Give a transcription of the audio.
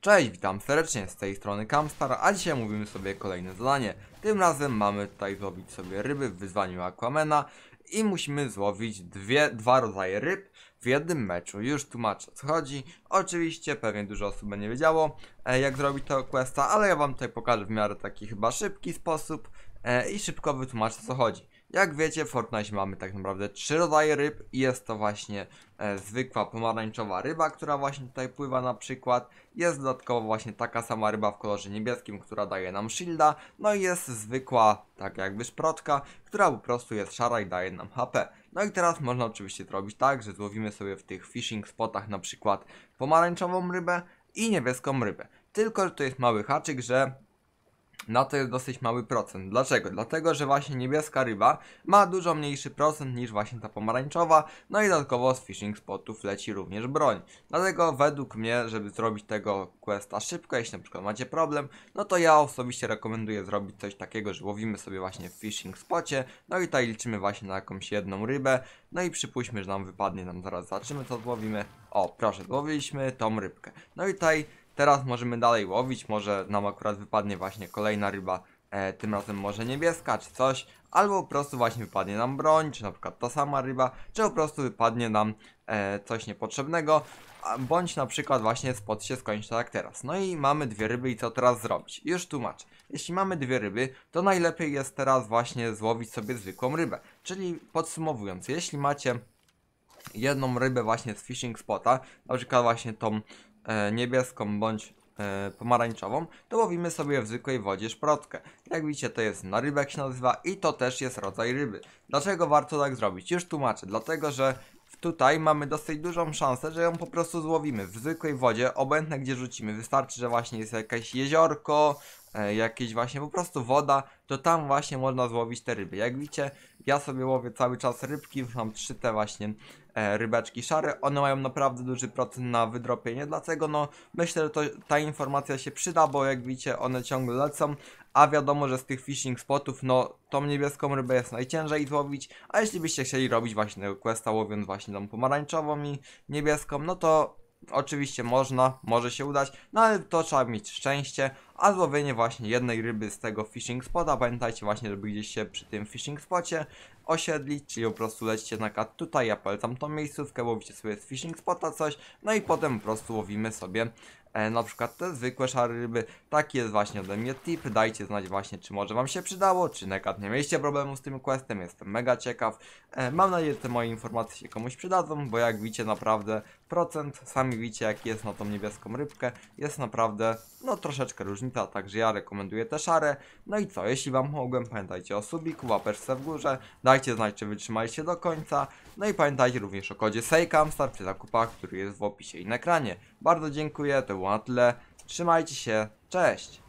Cześć, witam serdecznie z tej strony Kamstar, a dzisiaj mówimy sobie kolejne zadanie. Tym razem mamy tutaj złowić sobie ryby w wyzwaniu Aquamena i musimy złowić dwie, dwa rodzaje ryb w jednym meczu. Już tłumaczę co chodzi. Oczywiście pewnie dużo osób będzie wiedziało e, jak zrobić to questa, ale ja wam tutaj pokażę w miarę taki chyba szybki sposób e, i szybko wytłumaczę co chodzi. Jak wiecie, w Fortnite mamy tak naprawdę trzy rodzaje ryb i jest to właśnie e, zwykła pomarańczowa ryba, która właśnie tutaj pływa na przykład. Jest dodatkowo właśnie taka sama ryba w kolorze niebieskim, która daje nam shielda. No i jest zwykła, tak jakby szprotka, która po prostu jest szara i daje nam HP. No i teraz można oczywiście to robić tak, że złowimy sobie w tych fishing spotach na przykład pomarańczową rybę i niebieską rybę. Tylko, że to jest mały haczyk, że na to jest dosyć mały procent. Dlaczego? Dlatego, że właśnie niebieska ryba ma dużo mniejszy procent niż właśnie ta pomarańczowa, no i dodatkowo z fishing spotów leci również broń. Dlatego według mnie, żeby zrobić tego questa szybko, jeśli na przykład macie problem, no to ja osobiście rekomenduję zrobić coś takiego, że łowimy sobie właśnie w fishing spocie, no i tutaj liczymy właśnie na jakąś jedną rybę, no i przypuśćmy, że nam wypadnie, nam zaraz zobaczymy co złowimy. O, proszę, złowiliśmy tą rybkę. No i tutaj Teraz możemy dalej łowić, może nam akurat wypadnie właśnie kolejna ryba, e, tym razem może niebieska czy coś, albo po prostu właśnie wypadnie nam broń, czy na przykład ta sama ryba, czy po prostu wypadnie nam e, coś niepotrzebnego, bądź na przykład właśnie spot się skończy tak jak teraz. No i mamy dwie ryby i co teraz zrobić? Już tłumaczę. Jeśli mamy dwie ryby, to najlepiej jest teraz właśnie złowić sobie zwykłą rybę. Czyli podsumowując, jeśli macie jedną rybę właśnie z fishing spota, na przykład właśnie tą E, niebieską bądź e, pomarańczową, to łowimy sobie w zwykłej wodzie szprotkę. Jak widzicie to jest na rybek się nazywa i to też jest rodzaj ryby. Dlaczego warto tak zrobić? Już tłumaczę. Dlatego, że tutaj mamy dosyć dużą szansę, że ją po prostu złowimy w zwykłej wodzie, obojętne gdzie rzucimy. Wystarczy, że właśnie jest jakieś jeziorko, E, jakieś właśnie po prostu woda, to tam właśnie można złowić te ryby. Jak widzicie, ja sobie łowię cały czas rybki, mam trzy te właśnie e, rybeczki szare. One mają naprawdę duży procent na wydropienie, dlatego no myślę, że to, ta informacja się przyda, bo jak widzicie one ciągle lecą, a wiadomo, że z tych fishing spotów no tą niebieską rybę jest najciężej złowić, a jeśli byście chcieli robić właśnie questa łowiąc właśnie tą pomarańczową i niebieską, no to Oczywiście można, może się udać, no ale to trzeba mieć szczęście, a złowienie właśnie jednej ryby z tego fishing spota, pamiętajcie właśnie, żeby gdzieś się przy tym fishing spocie osiedlić, czyli po prostu lecicie na kat tutaj, ja polecam tą miejscówkę, łowicie sobie z fishing spota coś, no i potem po prostu łowimy sobie e, na przykład te zwykłe szare ryby. Taki jest właśnie ode mnie tip, dajcie znać właśnie, czy może wam się przydało, czy na nekat nie mieliście problemu z tym questem, jestem mega ciekaw. E, mam nadzieję, że te moje informacje się komuś przydadzą, bo jak widzicie naprawdę procent, sami widzicie jaki jest na tą niebieską rybkę, jest naprawdę no troszeczkę różnicy także ja rekomenduję te szare. No i co, jeśli Wam mogłem, pamiętajcie o subiku, łapeczce w górze, dajcie znać, czy wytrzymaliście do końca. No i pamiętajcie również o kodzie SEIKAMSTAR przy zakupach, który jest w opisie i na ekranie. Bardzo dziękuję, to było na tyle. Trzymajcie się, cześć!